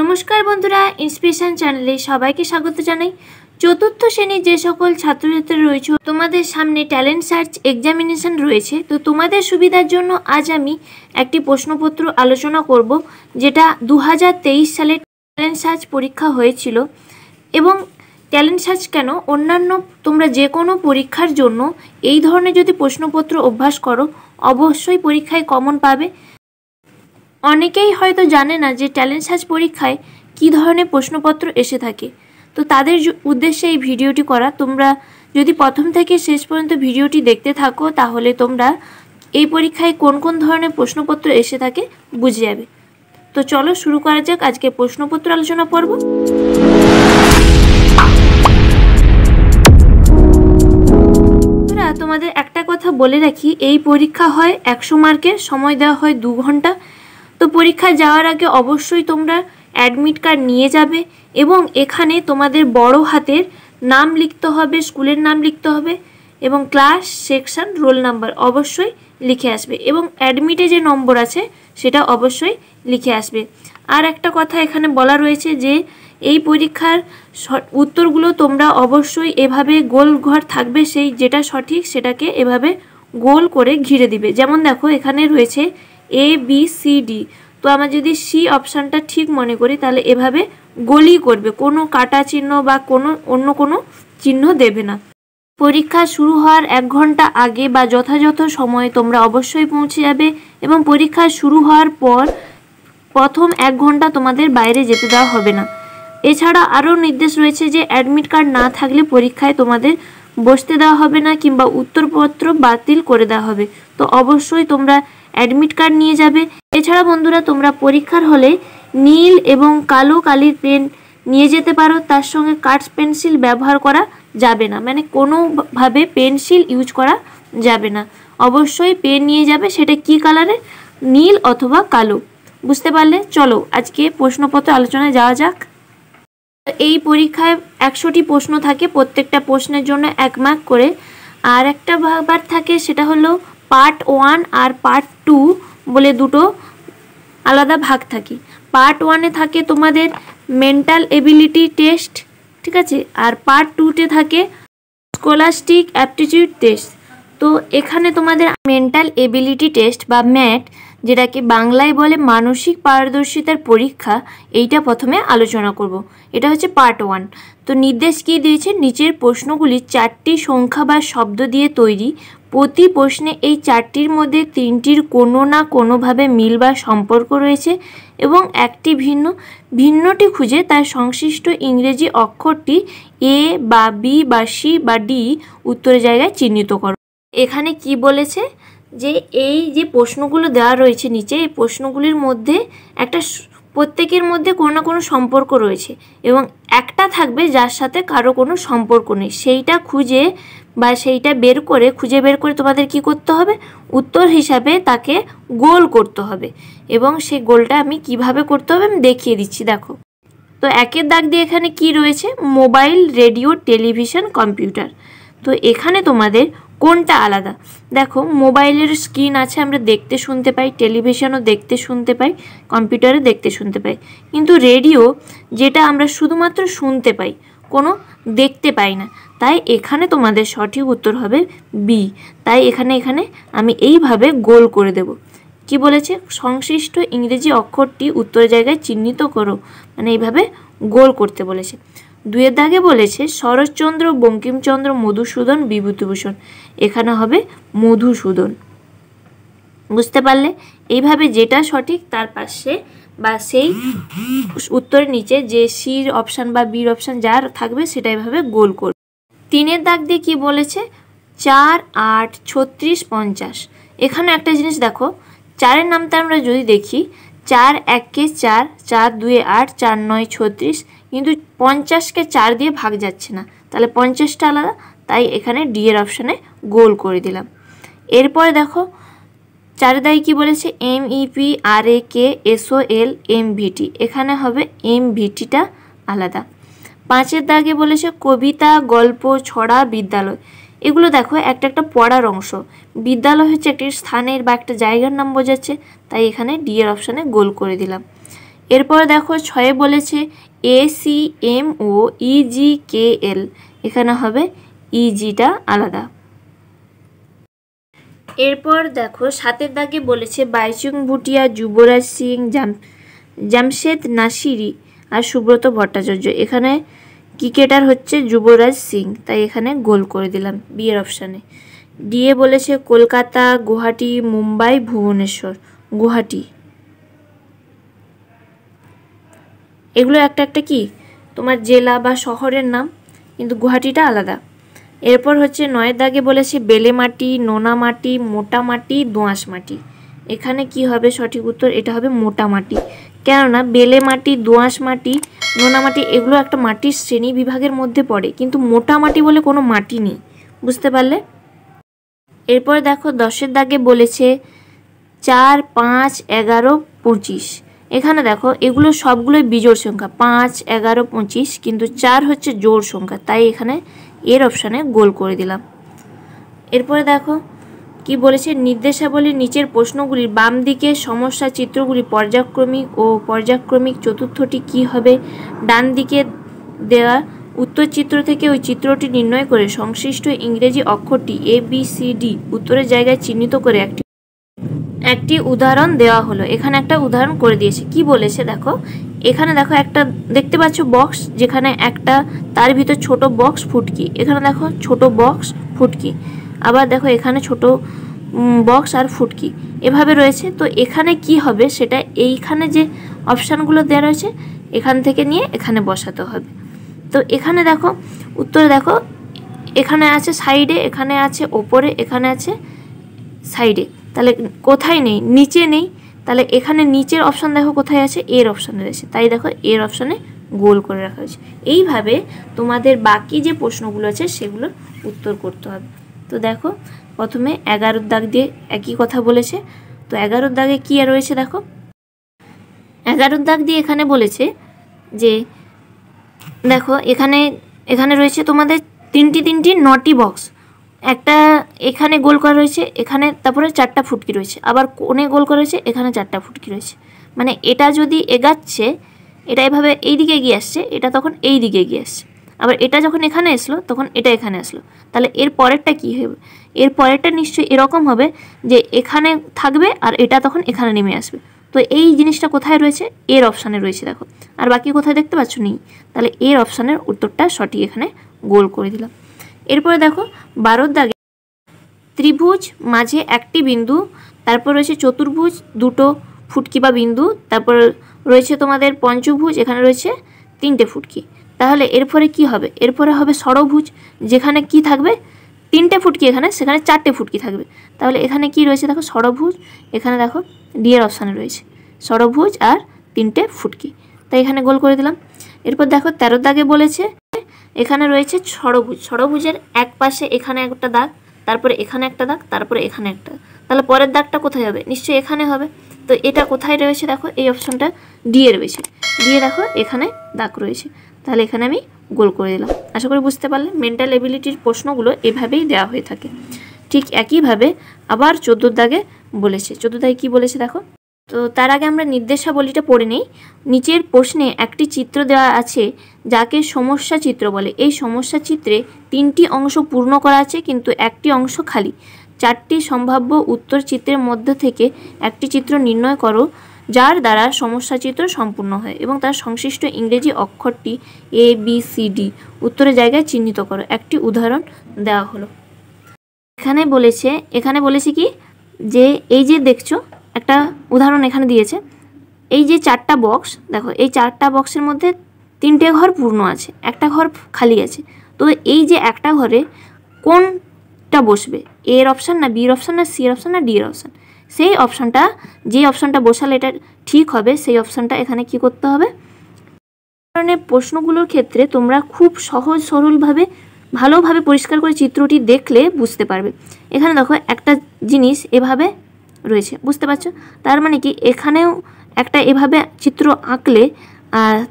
নমস্কার বন্ধুরা ইন্সপিরেশন চ্যানেলে সবাইকে স্বাগত জানাই চতুর্থ শ্রেণীর যে সকল ছাত্রছাত্রী রয়েছে তোমাদের সামনে ট্যালেন্ট সার্চ এক্সামিনেশন রয়েছে তো তোমাদের সুবিধার জন্য আজ আমি একটি প্রশ্নপত্র আলোচনা করব যেটা দু সালে ট্যালেন্ট সার্চ পরীক্ষা হয়েছিল এবং ট্যালেন্ট সার্চ কেন অন্যান্য তোমরা যে কোনো পরীক্ষার জন্য এই ধরনের যদি প্রশ্নপত্র অভ্যাস করো অবশ্যই পরীক্ষায় কমন পাবে অনেকেই হয়তো জানে না যে ট্যালেন্ট সার্চ পরীক্ষায় কি ধরনের প্রশ্নপত্র এসে থাকে তো তাদের উদ্দেশ্যে এই ভিডিওটি করা তোমরা যদি প্রথম থেকে শেষ পর্যন্ত ভিডিওটি দেখতে থাকো তাহলে তোমরা এই পরীক্ষায় কোন কোন ধরনের প্রশ্নপত্র এসে থাকে বুঝে যাবে তো চলো শুরু করা যাক আজকে প্রশ্নপত্র আলোচনা পর্ব তোমাদের একটা কথা বলে রাখি এই পরীক্ষা হয় একশো মার্কের সময় দেওয়া হয় দু ঘন্টা তো পরীক্ষায় যাওয়ার আগে অবশ্যই তোমরা অ্যাডমিট কার্ড নিয়ে যাবে এবং এখানে তোমাদের বড় হাতের নাম লিখতে হবে স্কুলের নাম লিখতে হবে এবং ক্লাস সেকশন রোল নাম্বার অবশ্যই লিখে আসবে এবং অ্যাডমিটে যে নম্বর আছে সেটা অবশ্যই লিখে আসবে আর একটা কথা এখানে বলা রয়েছে যে এই পরীক্ষার উত্তরগুলো তোমরা অবশ্যই এভাবে গোল ঘর থাকবে সেই যেটা সঠিক সেটাকে এভাবে গোল করে ঘিরে দিবে যেমন দেখো এখানে রয়েছে এ বি সি ডি তো আমরা যদি সি অপশানটা ঠিক মনে করি তাহলে এভাবে গলি করবে কোনো কাটা চিহ্ন বা কোনো অন্য কোনো চিহ্ন দেবে না পরীক্ষা শুরু হওয়ার এক ঘন্টা আগে বা যথাযথ সময়ে তোমরা অবশ্যই পৌঁছে যাবে এবং পরীক্ষা শুরু হওয়ার পর প্রথম এক ঘন্টা তোমাদের বাইরে যেতে দেওয়া হবে না এছাড়া আরও নির্দেশ রয়েছে যে অ্যাডমিট কার্ড না থাকলে পরীক্ষায় তোমাদের বসতে দেওয়া হবে না কিংবা উত্তরপত্র বাতিল করে দেওয়া হবে তো অবশ্যই তোমরা অ্যাডমিট কার্ড নিয়ে যাবে এছাড়া বন্ধুরা তোমরা পরীক্ষার হলে নীল এবং কালো কালির পেন নিয়ে যেতে পারো তার সঙ্গে কাঠ পেন্সিল ব্যবহার করা যাবে না মানে কোনোভাবে পেন্সিল ইউজ করা যাবে না অবশ্যই পেন নিয়ে যাবে সেটা কি কালারে নীল অথবা কালো বুঝতে পারলে চলো আজকে প্রশ্নপত্র আলোচনায় যাওয়া যাক এই পরীক্ষায় একশোটি প্রশ্ন থাকে প্রত্যেকটা প্রশ্নের জন্য এক মার্ক করে আর একটা ব্যাপার থাকে সেটা হলো পার্ট ওয়ান আর পার্ট টু বলে দুটো আলাদা ভাগ থাকে পার্ট ওয়ানে থাকে তোমাদের মেন্টাল এবিলিটি টেস্ট ঠিক আছে আর পার্ট টুতে থাকে স্কলাস্টিক অ্যাপটিটিউড টেস্ট তো এখানে তোমাদের মেন্টাল এবিলিটি টেস্ট বা ম্যাট যেটাকে বাংলায় বলে মানসিক পারদর্শিতার পরীক্ষা এইটা প্রথমে আলোচনা করব। এটা হচ্ছে পার্ট ওয়ান তো নির্দেশ কী দিয়েছে নিচের প্রশ্নগুলি চারটি সংখ্যা বা শব্দ দিয়ে তৈরি প্রতি প্রশ্নে এই চারটির মধ্যে তিনটির কোনো না কোনোভাবে মিল বা সম্পর্ক রয়েছে এবং একটি ভিন্ন ভিন্নটি খুঁজে তার সংশ্লিষ্ট ইংরেজি অক্ষরটি এ বা বি বা সি বা ডি উত্তরের জায়গায় চিহ্নিত করো এখানে কি বলেছে যে এই যে প্রশ্নগুলো দেওয়া রয়েছে নিচে এই প্রশ্নগুলির মধ্যে একটা প্রত্যেকের মধ্যে কোনো না কোনো সম্পর্ক রয়েছে এবং একটা থাকবে যার সাথে কারো কোনো সম্পর্ক নেই সেইটা খুঁজে বা সেইটা বের করে খুঁজে বের করে তোমাদের কি করতে হবে উত্তর হিসাবে তাকে গোল করতে হবে এবং সেই গোলটা আমি কিভাবে করতে হবে আমি দেখিয়ে দিচ্ছি দেখো তো একের দাগ দিয়ে এখানে কি রয়েছে মোবাইল রেডিও টেলিভিশন কম্পিউটার তো এখানে তোমাদের কোনটা আলাদা দেখো মোবাইলের স্ক্রিন আছে আমরা দেখতে শুনতে পাই টেলিভিশনও দেখতে শুনতে পাই কম্পিউটারে দেখতে শুনতে পাই কিন্তু রেডিও যেটা আমরা শুধুমাত্র শুনতে পাই কোনো দেখতে পাই না তাই এখানে তোমাদের সঠিক উত্তর হবে বি তাই এখানে এখানে আমি এইভাবে গোল করে দেব কি বলেছে সংশ্লিষ্ট ইংরেজি অক্ষরটি উত্তর জায়গায় চিহ্নিত করো মানে এইভাবে গোল করতে বলেছে দুয়ের দাগে বলেছে শরৎচন্দ্র বঙ্কিমচন্দ্র মধুসূদন বিভূতিভূষণ এখানে হবে মধুসূদন বুঝতে পারলে এইভাবে যেটা সঠিক তার পাশে বা সেই উত্তরের নিচে যে সির অপশান বা বির অপশান যার থাকবে সেটা এভাবে গোল কর তিনের দাগ দিয়ে কী বলেছে চার আট ছত্রিশ পঞ্চাশ এখানে একটা জিনিস দেখো চারের নামটা আমরা যদি দেখি চার এককে চার চার দুয়ে আট চার নয় ছত্রিশ কিন্তু পঞ্চাশকে চার দিয়ে ভাগ যাচ্ছে না তাহলে পঞ্চাশটা আলাদা তাই এখানে ডি এর অপশানে গোল করে দিলাম এরপরে দেখো চারিদায় কি বলেছে M E P R A K S O L M V T এখানে হবে এম ভিটিটা আলাদা পাঁচের দাগে বলেছে কবিতা গল্প ছড়া বিদ্যালয় এগুলো দেখো একটা একটা পড়ার অংশ বিদ্যালয় হচ্ছে একটি স্থানের বা একটা জায়গার নাম বোঝাচ্ছে তাই এখানে ডি এর অপশানে গোল করে দিলাম এরপর দেখো ছয়ে বলেছে এ এম ও ইজি কে এল এখানে হবে ইজিটা e আলাদা এরপর দেখো সাতের দাগে বলেছে বাইচুং ভুটিয়া যুবরাজ সিং জাম জামশেদ নাসিরি আর সুব্রত ভট্টাচার্য এখানে ক্রিকেটার হচ্ছে যুবরাজ সিং তাই এখানে গোল করে দিলাম বিয়ের অপশানে ডিএ বলেছে কলকাতা গুহাটি মুম্বাই ভুবনেশ্বর গুহাটি এগুলো একটা একটা কি তোমার জেলা বা শহরের নাম কিন্তু গুয়াহাটিটা আলাদা এরপর হচ্ছে নয়ের দাগে বলেছে বেলে মাটি নোনা মাটি মোটা মাটি দোঁয়াশ মাটি এখানে কি হবে সঠিক উত্তর এটা হবে মোটা মাটি কেননা বেলে মাটি দোঁয়াশ মাটি নোনা মাটি এগুলো একটা মাটির শ্রেণী বিভাগের মধ্যে পড়ে কিন্তু মোটা মাটি বলে কোনো মাটি নেই বুঝতে পারলে এরপর দেখো দশের দাগে বলেছে চার পাঁচ এগারো পঁচিশ এখানে দেখো এগুলো সবগুলোই বিজোড় সংখ্যা পাঁচ এগারো পঁচিশ কিন্তু চার হচ্ছে জোড় সংখ্যা তাই এখানে এর অপশানে গোল করে দিলাম এরপরে দেখো কি বলেছে নির্দেশাবলীর নিচের প্রশ্নগুলির বাম দিকে সমস্যা চিত্রগুলি পর্যায়ক্রমিক ও পর্যায়ক্রমিক চতুর্থটি কি হবে ডান দিকে দেওয়া উত্তর চিত্র থেকে ওই চিত্রটি নির্ণয় করে সংশ্লিষ্ট ইংরেজি অক্ষরটি এ বি সি ডি উত্তরের জায়গায় চিহ্নিত করে একটি একটি উদাহরণ দেওয়া হলো এখানে একটা উদাহরণ করে দিয়েছে কি বলেছে দেখো এখানে দেখো একটা দেখতে পাচ্ছ বক্স যেখানে একটা তার ভিতর ছোট বক্স ফুটকি এখানে দেখো ছোট বক্স ফুটকি আবার দেখো এখানে ছোট বক্স আর ফুটকি এভাবে রয়েছে তো এখানে কি হবে সেটা এইখানে যে অপশানগুলো দেওয়া রয়েছে এখান থেকে নিয়ে এখানে বসাতে হবে তো এখানে দেখো উত্তরে দেখো এখানে আছে সাইডে এখানে আছে ওপরে এখানে আছে সাইডে তাহলে কোথায় নেই নিচে নেই তাহলে এখানে নিচের অপশান দেখো কোথায় আছে এর অপশানে রয়েছে তাই দেখো এর অপশানে গোল করে রাখা হয়েছে এইভাবে তোমাদের বাকি যে প্রশ্নগুলো আছে সেগুলোর উত্তর করতে হবে তো দেখো প্রথমে এগারোর দাগ দিয়ে একই কথা বলেছে তো এগারোর দাগে কী আর রয়েছে দেখো এগারোর দাগ দিয়ে এখানে বলেছে যে দেখো এখানে এখানে রয়েছে তোমাদের তিনটি তিনটি নটি বক্স একটা এখানে গোল করা রয়েছে এখানে তারপরে চারটা ফুটকি রয়েছে আবার কোণে গোল করা রয়েছে এখানে চারটা ফুটকি রয়েছে মানে এটা যদি এগাচ্ছে এটা এভাবে এই দিকে এগিয়ে আসছে এটা তখন এই দিকে এগিয়ে আসছে আবার এটা যখন এখানে আসলো তখন এটা এখানে আসলো তাহলে এর পরেরটা কী হবে এর পরেরটা নিশ্চয়ই এরকম হবে যে এখানে থাকবে আর এটা তখন এখানে নেমে আসবে তো এই জিনিসটা কোথায় রয়েছে এর অপশানে রয়েছে দেখো আর বাকি কোথায় দেখতে পাচ্ছ নেই তাহলে এর অপশানের উত্তরটা সঠিক এখানে গোল করে দিলাম এরপরে দেখো বারোর দাগে ত্রিভুজ মাঝে একটি বিন্দু তারপর রয়েছে চতুর্ভুজ দুটো ফুটকি বা বিন্দু তারপর রয়েছে তোমাদের পঞ্চভুজ এখানে রয়েছে তিনটে ফুটকি তাহলে এরপরে কি হবে এরপরে হবে সরভুজ যেখানে কি থাকবে তিনটে ফুটকি এখানে সেখানে চারটে ফুটকি থাকবে তাহলে এখানে কি রয়েছে দেখো সরভুজ এখানে দেখো ডিয়ের অপশানে রয়েছে সরভুজ আর তিনটে ফুটকি তাই এখানে গোল করে দিলাম এরপর দেখো তেরো দাগে বলেছে এখানে রয়েছে ষড়ভুজ ষড়ভুজের এক পাশে এখানে একটা দাগ তারপরে এখানে একটা দাগ তারপরে এখানে একটা তাহলে পরের দাগটা কোথায় হবে নিশ্চয়ই এখানে হবে তো এটা কোথায় রয়েছে দেখো এই অপশনটা ডি এ রয়েছে ডি দেখো এখানে দাগ রয়েছে তাহলে এখানে আমি গোল করে দিলাম আশা করি বুঝতে পারলে মেন্টাল এবিলিটির প্রশ্নগুলো এভাবেই দেওয়া হয়ে থাকে ঠিক একইভাবে আবার চোদ্দোর দাগে বলেছে চোদ্দো দাগে কী বলেছে দেখো তো তার আগে আমরা নির্দেশাবলীটা পড়ে নেই নিচের প্রশ্নে একটি চিত্র দেওয়া আছে যাকে সমস্যা চিত্র বলে এই সমস্যা চিত্রে তিনটি অংশ পূর্ণ করা আছে কিন্তু একটি অংশ খালি চারটি সম্ভাব্য উত্তর চিত্রের মধ্যে থেকে একটি চিত্র নির্ণয় করো যার দ্বারা সমস্যা চিত্র সম্পূর্ণ হয় এবং তার সংশ্লিষ্ট ইংরেজি অক্ষরটি এ বি সি ডি উত্তরের জায়গায় চিহ্নিত করো একটি উদাহরণ দেওয়া হলো এখানে বলেছে এখানে বলেছে কি যে এই যে দেখছো একটা উদাহরণ এখানে দিয়েছে এই যে চারটা বক্স দেখো এই চারটা বক্সের মধ্যে তিনটে ঘর পূর্ণ আছে একটা ঘর খালি আছে তো এই যে একটা ঘরে কোনটা বসবে এর অপশান না বির অপশান না সি এর অপশান না ডি এর অপশান সেই অপশানটা যে অপশানটা বসালে এটা ঠিক হবে সেই অপশানটা এখানে কি করতে হবে কারণে প্রশ্নগুলোর ক্ষেত্রে তোমরা খুব সহজ সরলভাবে ভালোভাবে পরিষ্কার করে চিত্রটি দেখলে বুঝতে পারবে এখানে দেখো একটা জিনিস এভাবে রয়েছে বুঝতে পারছো তার মানে কি এখানেও একটা এভাবে চিত্র আঁকলে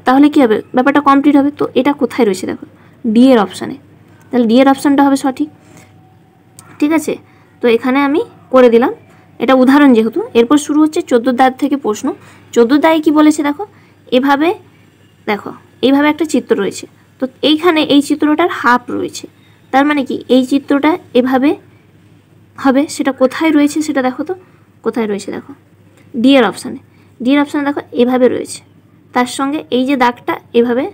তাহলে কি হবে ব্যাপারটা কমপ্লিট হবে তো এটা কোথায় রয়েছে দেখো ডি এর অপশানে তাহলে ডি এর অপশানটা হবে সঠিক ঠিক আছে তো এখানে আমি করে দিলাম এটা উদাহরণ যেহেতু এরপর শুরু হচ্ছে চোদ্দো দায় থেকে প্রশ্ন চোদ্দো দায়ে কি বলেছে দেখো এভাবে দেখো এইভাবে একটা চিত্র রয়েছে তো এইখানে এই চিত্রটার হাফ রয়েছে তার মানে কি এই চিত্রটা এভাবে হবে সেটা কোথায় রয়েছে সেটা দেখো তো কোথায় রয়েছে দেখো ডি এর অপশানে ডি এর অপশানে দেখো এভাবে রয়েছে তার সঙ্গে এই যে দাগটা এভাবে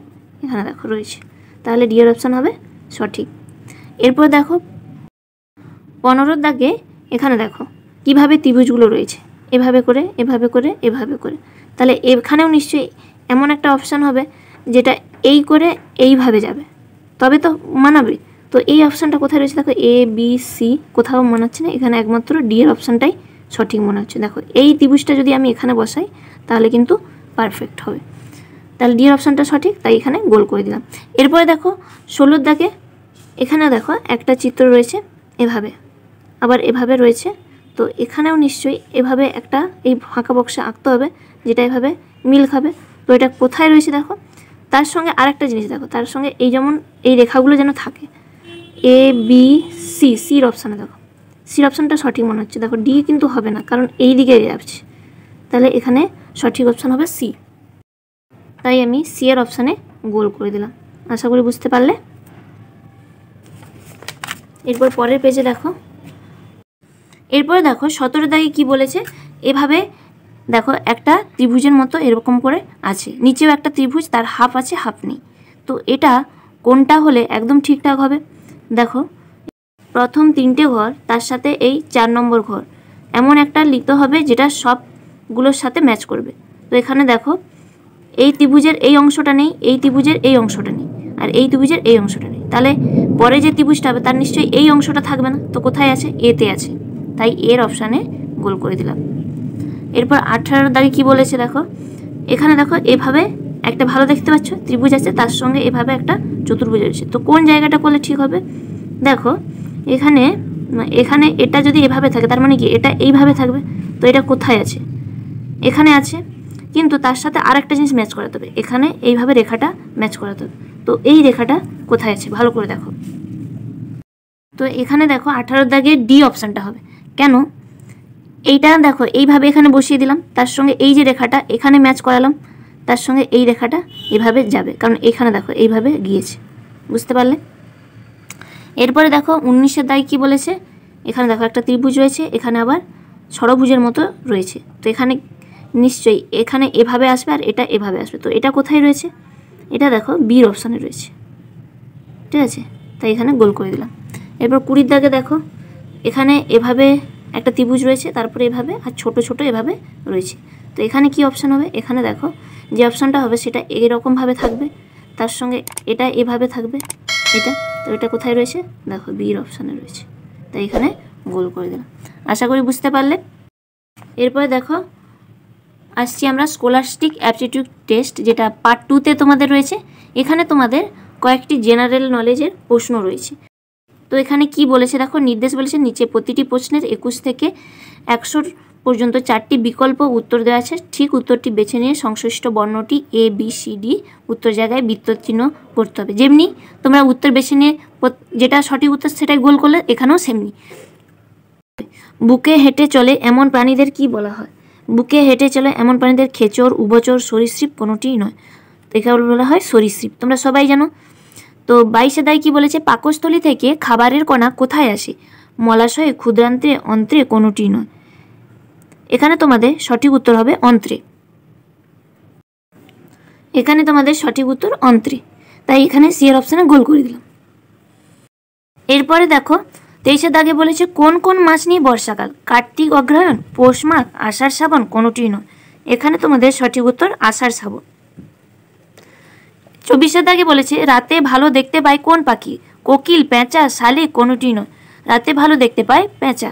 এখানে দেখো রয়েছে তাহলে ডি এর অপশান হবে সঠিক এরপর দেখো পনেরোর দাগে এখানে দেখো কিভাবে ত্রিভুজগুলো রয়েছে এভাবে করে এভাবে করে এভাবে করে তাহলে এখানেও নিশ্চয়ই এমন একটা অপশান হবে যেটা এই করে এইভাবে যাবে তবে তো মানাবে তো এই অপশানটা কোথায় রয়েছে দেখো এ বি সি কোথাও মানাচ্ছে না এখানে একমাত্র ডি এর অপশানটাই সঠিক মনে হচ্ছে দেখো এই ত্রিভুজটা যদি আমি এখানে বসাই তাহলে কিন্তু পারফেক্ট হবে তাহলে ডি অপশানটা সঠিক তাই এখানে গোল করে দিলাম এরপরে দেখো ষোলোর দাগে এখানেও দেখো একটা চিত্র রয়েছে এভাবে আবার এভাবে রয়েছে তো এখানেও নিশ্চয়ই এভাবে একটা এই ফাঁকা বক্সে আঁকতে হবে যেটা এভাবে মিল খাবে তো এটা কোথায় রয়েছে দেখো তার সঙ্গে আরেকটা জিনিস দেখো তার সঙ্গে এই যেমন এই রেখাগুলো যেন থাকে এ বি সি সির অপশানে দেখো সি অপশানটা সঠিক মনে হচ্ছে দেখো ডি কিন্তু হবে না কারণ এই দিকে যাচ্ছে তাহলে এখানে সঠিক অপশান হবে সি তাই আমি সি এর অপশানে গোল করে দিলাম আশা করি বুঝতে পারলে এরপর পরের পেজে দেখো এরপরে দেখো সতেরো দাগে কি বলেছে এভাবে দেখো একটা ত্রিভুজের মতো এরকম করে আছে নিচেও একটা ত্রিভুজ তার হাফ আছে হাফ নেই তো এটা কোনটা হলে একদম ঠিকঠাক হবে দেখো প্রথম তিনটে ঘর তার সাথে এই চার নম্বর ঘর এমন একটা লিখতে হবে যেটা সবগুলোর সাথে ম্যাচ করবে তো এখানে দেখো এই ত্রিভুজের এই অংশটা নেই এই ত্রিভুজের এই অংশটা নেই আর এই ত্রিভুজের এই অংশটা নেই তাহলে পরে যে ত্রিভুজটা হবে তার নিশ্চয়ই এই অংশটা থাকবে না তো কোথায় আছে এতে আছে তাই এর অপশানে গোল করে দিলাম এরপর আঠারো দাগে কি বলেছে দেখো এখানে দেখো এভাবে একটা ভালো দেখতে পাচ্ছ ত্রিভুজ আছে তার সঙ্গে এভাবে একটা চতুর্ভুজ রয়েছে তো কোন জায়গাটা করলে ঠিক হবে দেখো এখানে এখানে এটা যদি এভাবে থাকে তার মানে কি এটা এইভাবে থাকবে তো এটা কোথায় আছে এখানে আছে কিন্তু তার সাথে আর একটা জিনিস ম্যাচ করাতে হবে এখানে এইভাবে রেখাটা ম্যাচ করাতে হবে তো এই রেখাটা কোথায় আছে ভালো করে দেখো তো এখানে দেখো আঠারো দাগে ডি অপশানটা হবে কেন এইটা দেখো এইভাবে এখানে বসিয়ে দিলাম তার সঙ্গে এই যে রেখাটা এখানে ম্যাচ করালাম তার সঙ্গে এই রেখাটা এভাবে যাবে কারণ এখানে দেখো এইভাবে গিয়েছে বুঝতে পারলে এরপরে দেখো উনিশের দায় কি বলেছে এখানে দেখো একটা ত্রিভুজ রয়েছে এখানে আবার ষড়ভুজের মতো রয়েছে তো এখানে নিশ্চয়ই এখানে এভাবে আসবে আর এটা এভাবে আসবে তো এটা কোথায় রয়েছে এটা দেখো বীর অপশানে রয়েছে ঠিক আছে তাই এখানে গোল করে দিলাম এরপর কুড়ির দাগে দেখো এখানে এভাবে একটা ত্রিভুজ রয়েছে তারপরে এভাবে আর ছোট ছোট এভাবে রয়েছে তো এখানে কি অপশান হবে এখানে দেখো যে অপশানটা হবে সেটা এরকমভাবে থাকবে তার সঙ্গে এটা এভাবে থাকবে এটা তো এটা কোথায় রয়েছে দেখো বির অপশানে রয়েছে তাই এখানে গোল করে দিলাম আশা করি বুঝতে পারলে এরপরে দেখো আসছি আমরা স্কলারস্টিক অ্যাপটিটিউড টেস্ট যেটা পার্ট টুতে তোমাদের রয়েছে এখানে তোমাদের কয়েকটি জেনারেল নলেজের প্রশ্ন রয়েছে তো এখানে কি বলেছে দেখো নির্দেশ বলেছে নিচে প্রতিটি প্রশ্নের একুশ থেকে একশোর পর্যন্ত চারটি বিকল্প উত্তর দেওয়া আছে ঠিক উত্তরটি বেছে নিয়ে সংশ্লিষ্ট বর্ণটি এ বি সি ডি উত্তর জায়গায় চিহ্ন করতে হবে যেমনি তোমরা উত্তর বেছে নিয়ে যেটা সঠিক উত্তর সেটাই গোল করলে এখানেও সেমনি বুকে হেঁটে চলে এমন প্রাণীদের কি বলা হয় বুকে হেঁটে চলে এমন প্রাণীদের খেচর উবচর সরীসৃপ কোনোটিই নয় এখানে বলা হয় সরীসৃপ তোমরা সবাই জানো তো বাইশে দায় কি বলেছে পাকস্থলী থেকে খাবারের কণা কোথায় আসে মলাশয়ে ক্ষুদ্রান্তে অন্ত্রে কোনোটি নয় এখানে তোমাদের সঠিক উত্তর হবে অন্ত্রে এখানে তোমাদের সঠিক উত্তর অন্ত্রে তাই এখানে সিয়ার অপশানে গোল করে দিলাম এরপরে দেখো তেইশে দাগে বলেছে কোন কোন মাস নিয়ে বর্ষাকাল কার্তিক অগ্রহায়ণ পৌষ মাঘ আষাঢ় শ্রাবণ কোনোটি নয় এখানে তোমাদের সঠিক উত্তর আষাঢ় শ্রাবণ চব্বিশে দাগে বলেছে রাতে ভালো দেখতে পায় কোন পাখি কোকিল পেঁচা শালিক কোনোটি নয় রাতে ভালো দেখতে পায় পেঁচা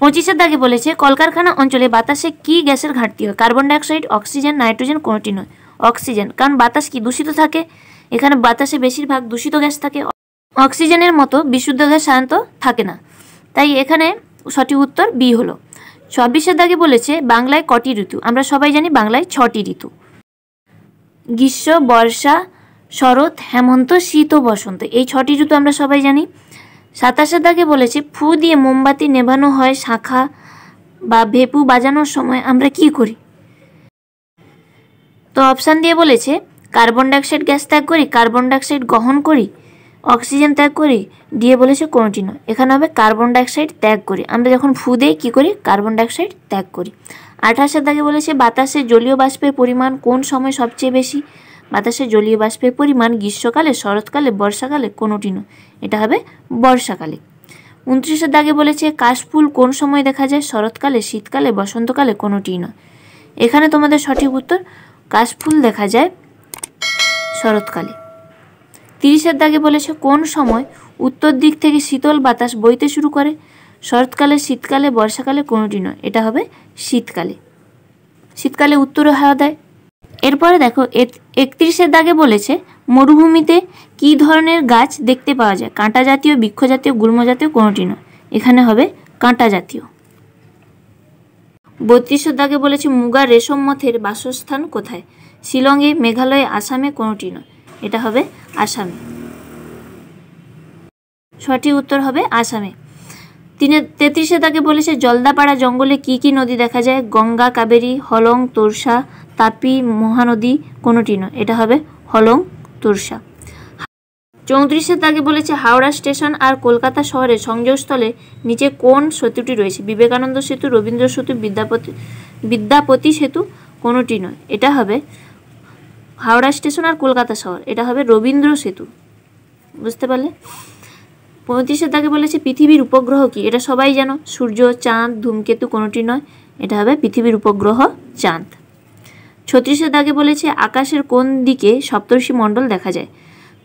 পঁচিশের দাগে বলেছে কলকারখানা অঞ্চলে বাতাসে কি গ্যাসের ঘাটতি হয় কার্বন ডাইঅক্সাইড অক্সিজেন নাইট্রোজেন কোনোটি নয় অক্সিজেন কারণ বাতাস কি দূষিত থাকে এখানে বাতাসে বেশিরভাগ দূষিত গ্যাস থাকে অক্সিজেনের মতো বিশুদ্ধ গ্যাস সাধারণত থাকে না তাই এখানে সঠিক উত্তর বি হলো ছাব্বিশের দাগে বলেছে বাংলায় কটি ঋতু আমরা সবাই জানি বাংলায় ছটি ঋতু গ্রীষ্ম বর্ষা শরৎ হেমন্ত শীত ও বসন্ত এই ছটি ঋতু আমরা সবাই জানি সাতাশে দাগে বলেছে ফু দিয়ে মোমবাতি নেভানো হয় শাখা বা ভেপু বাজানোর সময় আমরা কি করি তো অপশান দিয়ে বলেছে কার্বন ডাইঅক্সাইড গ্যাস ত্যাগ করি কার্বন ডাইঅক্সাইড গ্রহণ করি অক্সিজেন ত্যাগ করি দিয়ে বলেছে কোনোটি নয় এখানে হবে কার্বন ডাইঅক্সাইড ত্যাগ করি আমরা যখন ফু দেই কী করি কার্বন ডাইঅক্সাইড ত্যাগ করি আঠাশের দাগে বলেছে বাতাসে জলীয় বাষ্পের পরিমাণ কোন সময় সবচেয়ে বেশি বাতাসে জলীয় বাষ্পের পরিমাণ গ্রীষ্মকালে শরৎকালে বর্ষাকালে কোনোটি নয় এটা হবে বর্ষাকালে উনত্রিশের দাগে বলেছে কাশফুল কোন সময় দেখা যায় শরৎকালে শীতকালে বসন্তকালে কোনোটি নয় এখানে তোমাদের সঠিক উত্তর কাশফুল দেখা যায় শরৎকালে তিরিশের দাগে বলেছে কোন সময় উত্তর দিক থেকে শীতল বাতাস বইতে শুরু করে শরৎকালে শীতকালে বর্ষাকালে কোনোটি নয় এটা হবে শীতকালে শীতকালে উত্তর হাওয়া দেয় এরপরে দেখো একত্রিশের দাগে বলেছে মরুভূমিতে কি ধরনের গাছ দেখতে পাওয়া যায় কাঁটা জাতীয় বৃক্ষ জাতীয় গুল্ম জাতীয় কোনোটি নয় এখানে হবে কাঁটা জাতীয় বত্রিশের দাগে বলেছে মুগা রেশম মথের বাসস্থান কোথায় শিলংয়ে মেঘালয়ে আসামে কোনোটি নয় এটা হবে আসামে সঠিক উত্তর হবে আসামে তিনি তেত্রিশে তাকে বলেছে জলদাপাড়া জঙ্গলে কি কি নদী দেখা যায় গঙ্গা কাবেরী হলং তোরসা তাপি মহানদী কোনোটি নয় এটা হবে হলং তোরসা চৌত্রিশে তাকে বলেছে হাওড়া স্টেশন আর কলকাতা শহরের সংযোগস্থলে নিচে কোন সেতুটি রয়েছে বিবেকানন্দ সেতু রবীন্দ্র সেতু বিদ্যাপতি বিদ্যাপতি সেতু কোনোটি নয় এটা হবে হাওড়া স্টেশন আর কলকাতা শহর এটা হবে রবীন্দ্র সেতু বুঝতে পারলে পঁয়ত্রিশের দাগে বলেছে পৃথিবীর উপগ্রহ কি এটা সবাই জানো সূর্য চাঁদ ধূমকেতু কোনোটি নয় এটা হবে পৃথিবীর উপগ্রহ চাঁদ ছত্রিশের দাগে বলেছে আকাশের কোন দিকে সপ্তর্ষি মণ্ডল দেখা যায়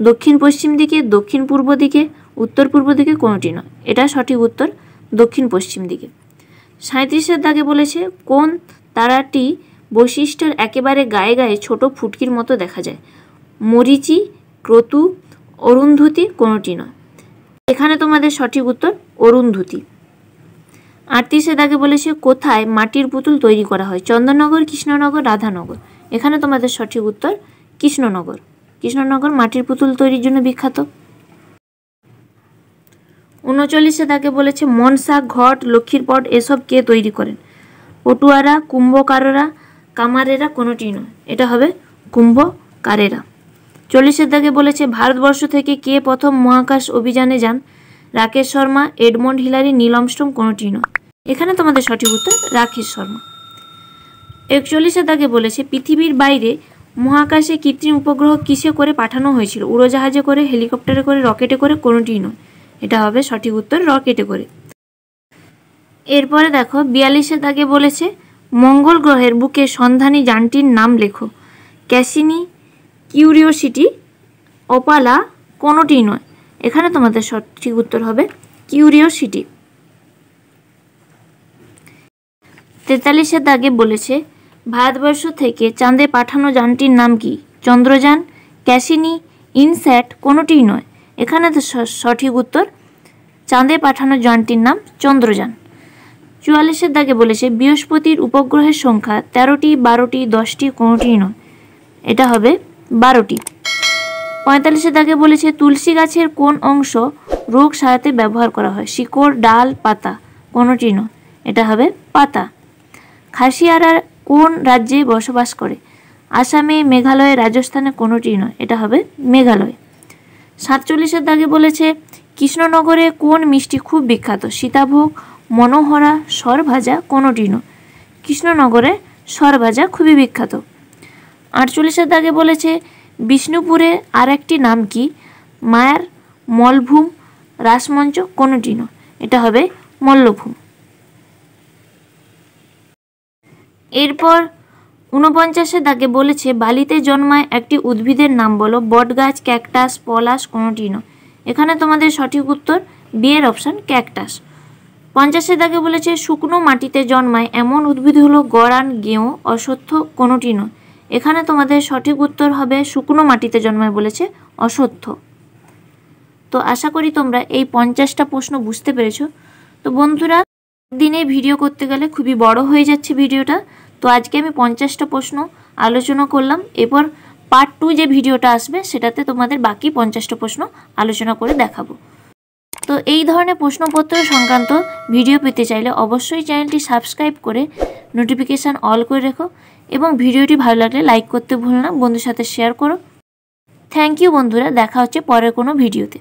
দক্ষিণ পশ্চিম দিকে দক্ষিণ পূর্ব দিকে উত্তর পূর্ব দিকে কোনোটি নয় এটা সঠিক উত্তর দক্ষিণ পশ্চিম দিকে সাঁত্রিশের দাগে বলেছে কোন তারাটি বৈশিষ্ট্যের একেবারে গায়ে গায়ে ছোট ফুটকির মতো দেখা যায় মরিচি ক্রতু অরুন্ধতি কোনোটি নয় এখানে তোমাদের সঠিক উত্তর অরুন্ধতি আটত্রিশে দাগে বলেছে কোথায় মাটির পুতুল তৈরি করা হয় চন্দননগর কৃষ্ণনগর রাধানগর এখানে তোমাদের সঠিক উত্তর কৃষ্ণনগর কৃষ্ণনগর মাটির পুতুল তৈরির জন্য বিখ্যাত উনচল্লিশে দাগে বলেছে মনসা ঘট লক্ষ্মীর পট এসব কে তৈরি করেন পটুয়ারা কুম্ভকাররা কামারেরা কোনোটি নয় এটা হবে কুম্ভকারেরা চল্লিশের দাগে বলেছে ভারতবর্ষ থেকে কে প্রথম মহাকাশ অভিযানে যান Rakesh Sharma Edmund Hillary Neil Armstrong কোনোটি নয় এখানে তোমাদের সঠিক উত্তর রাকেশ শর্মা একচল্লিশের দাগে বলেছে পৃথিবীর বাইরে মহাকাশে কৃত্রিম উপগ্রহ কিসে করে পাঠানো হয়েছিল উড়োজাহাজে করে হেলিকপ্টারে করে রকেটে করে কোনোটি নয় এটা হবে সঠিক উত্তর রকেটে করে এরপরে দেখো বিয়াল্লিশের দাগে বলেছে মঙ্গল গ্রহের বুকে সন্ধানী যানটির নাম লেখো ক্যাসিনি কিউরিওসিটি অপালা কোনোটি নয় এখানে তোমাদের সঠিক উত্তর হবে কিউরিওসিটি তেতাল্লিশের দাগে বলেছে ভারতবর্ষ থেকে চাঁদে পাঠানো যানটির নাম কি চন্দ্রযান ক্যাসিনি ইনস্যাট কোনোটিই নয় এখানে তো সঠিক উত্তর চাঁদে পাঠানো যানটির নাম চন্দ্রযান চুয়াল্লিশের দাগে বলেছে বৃহস্পতির উপগ্রহের সংখ্যা তেরোটি বারোটি দশটি কোনোটি নয় এটা হবে বারোটি পঁয়তাল্লিশে দাগে বলেছে তুলসী গাছের কোন অংশ রোগ সারাতে ব্যবহার করা হয় শিকড় ডাল পাতা কোনোটি নয় এটা হবে পাতা খাসিয়ারা কোন রাজ্যে বসবাস করে আসামে মেঘালয় রাজস্থানে কোনোটি নয় এটা হবে মেঘালয় সাতচল্লিশের দাগে বলেছে কৃষ্ণনগরে কোন মিষ্টি খুব বিখ্যাত সীতাভোগ মনোহরা সরভাজা কোনোটি নয় কৃষ্ণনগরে সরভাজা খুবই বিখ্যাত আটচল্লিশের দাগে বলেছে বিষ্ণুপুরে আর একটি নাম কি মায়ার মলভূম রাসমঞ্চ কোনোটি নয় এটা হবে মল্লভূম এরপর ঊনপঞ্চাশের দাগে বলেছে বালিতে জন্মায় একটি উদ্ভিদের নাম বলো বটগাছ ক্যাকটাস পলাশ কোনোটি নয় এখানে তোমাদের সঠিক উত্তর বিয়ের অপশান ক্যাকটাস পঞ্চাশের দাগে বলেছে শুকনো মাটিতে জন্মায় এমন উদ্ভিদ হলো গড়ান গেঁয়ো অসত্য কোনোটি নয় এখানে তোমাদের সঠিক উত্তর হবে শুকনো মাটিতে জন্মায় বলেছে অসত্য তো আশা করি তোমরা এই পঞ্চাশটা প্রশ্ন বুঝতে পেরেছ তো বন্ধুরা দিনে ভিডিও করতে গেলে খুবই বড় হয়ে যাচ্ছে ভিডিওটা তো আজকে আমি পঞ্চাশটা প্রশ্ন আলোচনা করলাম এরপর পার্ট টু যে ভিডিওটা আসবে সেটাতে তোমাদের বাকি পঞ্চাশটা প্রশ্ন আলোচনা করে দেখাবো তো এই ধরনের প্রশ্নপত্র সংক্রান্ত ভিডিও পেতে চাইলে অবশ্যই চ্যানেলটি সাবস্ক্রাইব করে নোটিফিকেশান অল করে রেখো এবং ভিডিওটি ভালো লাগলে লাইক করতে ভুল না বন্ধুর সাথে শেয়ার করো থ্যাংক ইউ বন্ধুরা দেখা হচ্ছে পরের কোনো ভিডিওতে